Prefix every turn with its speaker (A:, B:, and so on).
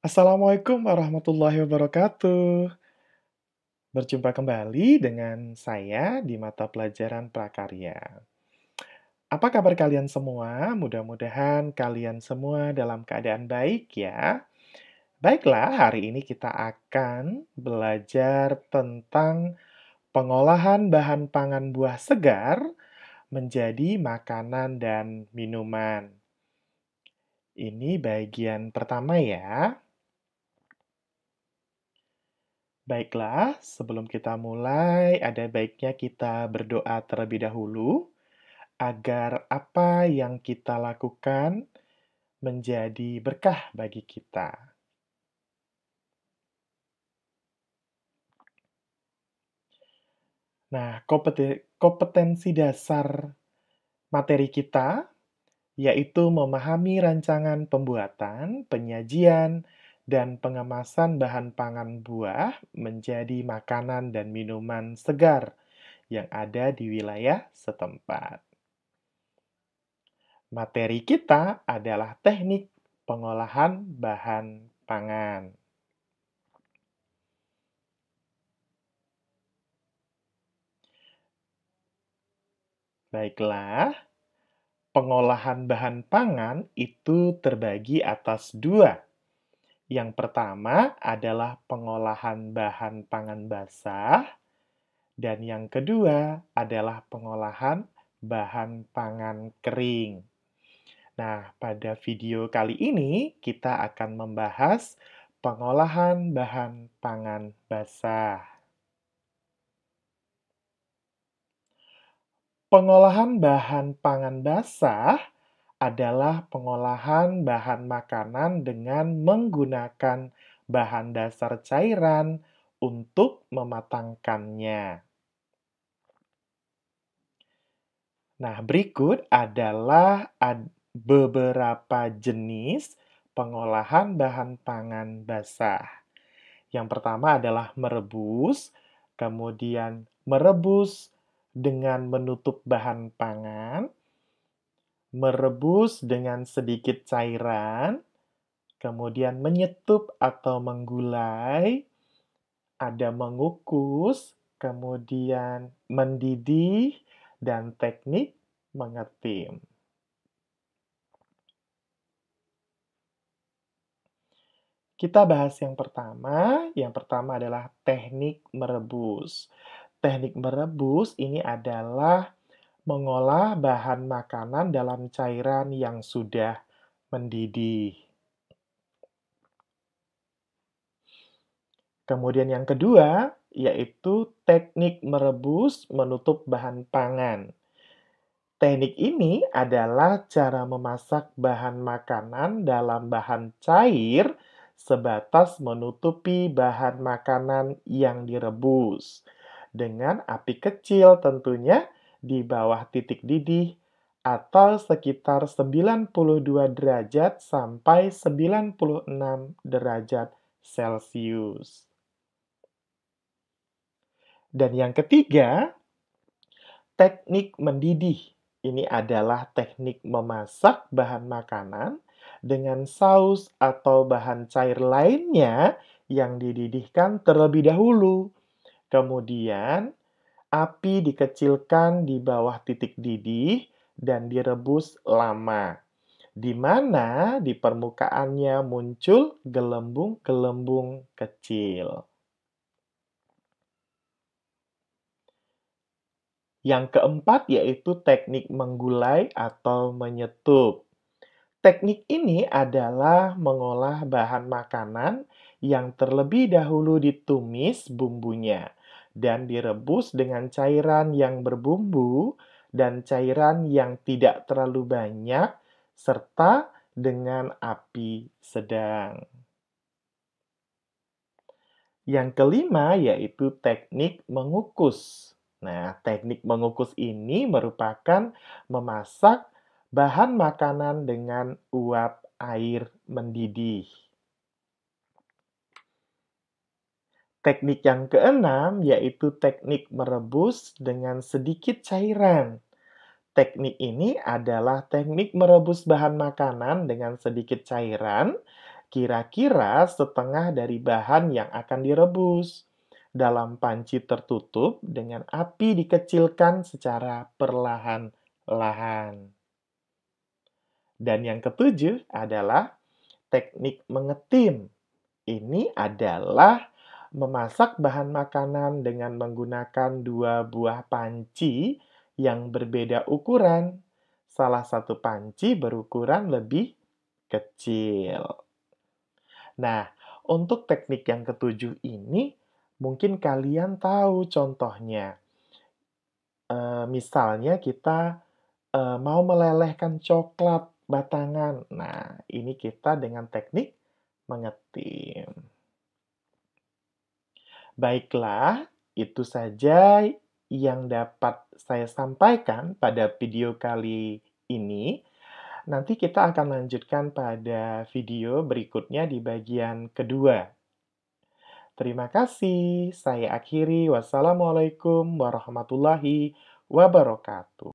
A: Assalamualaikum warahmatullahi wabarakatuh. Berjumpa kembali dengan saya di mata pelajaran prakarya. Apa kabar kalian semua? Mudah-mudahan kalian semua dalam keadaan baik ya. Baiklah, hari ini kita akan belajar tentang pengolahan bahan pangan buah segar menjadi makanan dan minuman. Ini bagian pertama ya. Baiklah, sebelum kita mulai, ada baiknya kita berdoa terlebih dahulu agar apa yang kita lakukan menjadi berkah bagi kita. Nah, kompetensi dasar materi kita yaitu memahami rancangan pembuatan, penyajian, dan pengemasan bahan pangan buah menjadi makanan dan minuman segar yang ada di wilayah setempat. Materi kita adalah teknik pengolahan bahan pangan. Baiklah, pengolahan bahan pangan itu terbagi atas dua, yang pertama adalah pengolahan bahan pangan basah, dan yang kedua adalah pengolahan bahan pangan kering. Nah, pada video kali ini kita akan membahas pengolahan bahan pangan basah. Pengolahan bahan pangan basah adalah pengolahan bahan makanan dengan menggunakan bahan dasar cairan untuk mematangkannya. Nah, berikut adalah ad beberapa jenis pengolahan bahan pangan basah. Yang pertama adalah merebus, kemudian merebus dengan menutup bahan pangan, merebus dengan sedikit cairan, kemudian menyetup atau menggulai, ada mengukus, kemudian mendidih, dan teknik mengetim. Kita bahas yang pertama. Yang pertama adalah teknik merebus. Teknik merebus ini adalah mengolah bahan makanan dalam cairan yang sudah mendidih. Kemudian yang kedua, yaitu teknik merebus menutup bahan pangan. Teknik ini adalah cara memasak bahan makanan dalam bahan cair sebatas menutupi bahan makanan yang direbus dengan api kecil tentunya di bawah titik didih atau sekitar 92 derajat sampai 96 derajat Celcius. Dan yang ketiga, teknik mendidih. Ini adalah teknik memasak bahan makanan dengan saus atau bahan cair lainnya yang dididihkan terlebih dahulu. Kemudian, Api dikecilkan di bawah titik didih dan direbus lama, di mana di permukaannya muncul gelembung-gelembung kecil. Yang keempat yaitu teknik menggulai atau menyetup. Teknik ini adalah mengolah bahan makanan yang terlebih dahulu ditumis bumbunya dan direbus dengan cairan yang berbumbu dan cairan yang tidak terlalu banyak serta dengan api sedang. Yang kelima yaitu teknik mengukus. Nah, teknik mengukus ini merupakan memasak bahan makanan dengan uap air mendidih. Teknik yang keenam yaitu teknik merebus dengan sedikit cairan. Teknik ini adalah teknik merebus bahan makanan dengan sedikit cairan, kira-kira setengah dari bahan yang akan direbus, dalam panci tertutup dengan api dikecilkan secara perlahan-lahan. Dan yang ketujuh adalah teknik mengetim. Ini adalah memasak bahan makanan dengan menggunakan dua buah panci yang berbeda ukuran. Salah satu panci berukuran lebih kecil. Nah, untuk teknik yang ketujuh ini, mungkin kalian tahu contohnya. E, misalnya kita e, mau melelehkan coklat batangan. Nah, ini kita dengan teknik mengetim. Baiklah, itu saja yang dapat saya sampaikan pada video kali ini. Nanti kita akan lanjutkan pada video berikutnya di bagian kedua. Terima kasih. Saya akhiri. Wassalamualaikum warahmatullahi wabarakatuh.